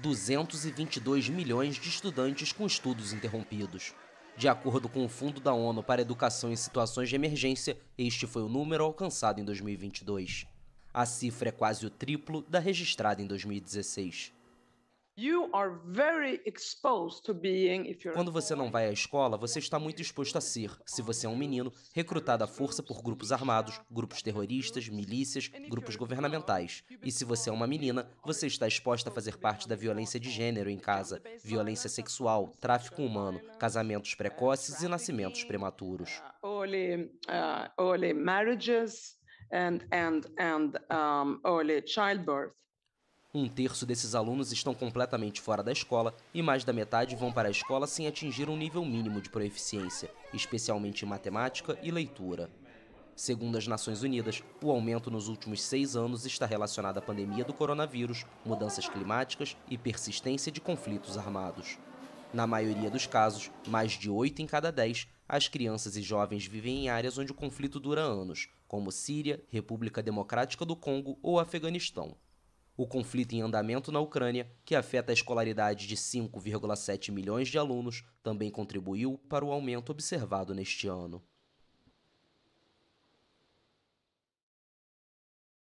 222 milhões de estudantes com estudos interrompidos. De acordo com o Fundo da ONU para Educação em Situações de Emergência, este foi o número alcançado em 2022. A cifra é quase o triplo da registrada em 2016. Quando você não vai à escola, você está muito exposto a ser, se você é um menino, recrutado à força por grupos armados, grupos terroristas, milícias, grupos governamentais. E se você é uma menina, você está exposta a fazer parte da violência de gênero em casa, violência sexual, tráfico humano, casamentos precoces e nascimentos prematuros. Uh, uh, early marriages and and and early childbirth. Um terço desses alunos estão completamente fora da escola e mais da metade vão para a escola sem atingir um nível mínimo de proeficiência, especialmente em matemática e leitura. Segundo as Nações Unidas, o aumento nos últimos seis anos está relacionado à pandemia do coronavírus, mudanças climáticas e persistência de conflitos armados. Na maioria dos casos, mais de oito em cada dez, as crianças e jovens vivem em áreas onde o conflito dura anos, como Síria, República Democrática do Congo ou Afeganistão o conflito em andamento na Ucrânia, que afeta a escolaridade de 5,7 milhões de alunos, também contribuiu para o aumento observado neste ano.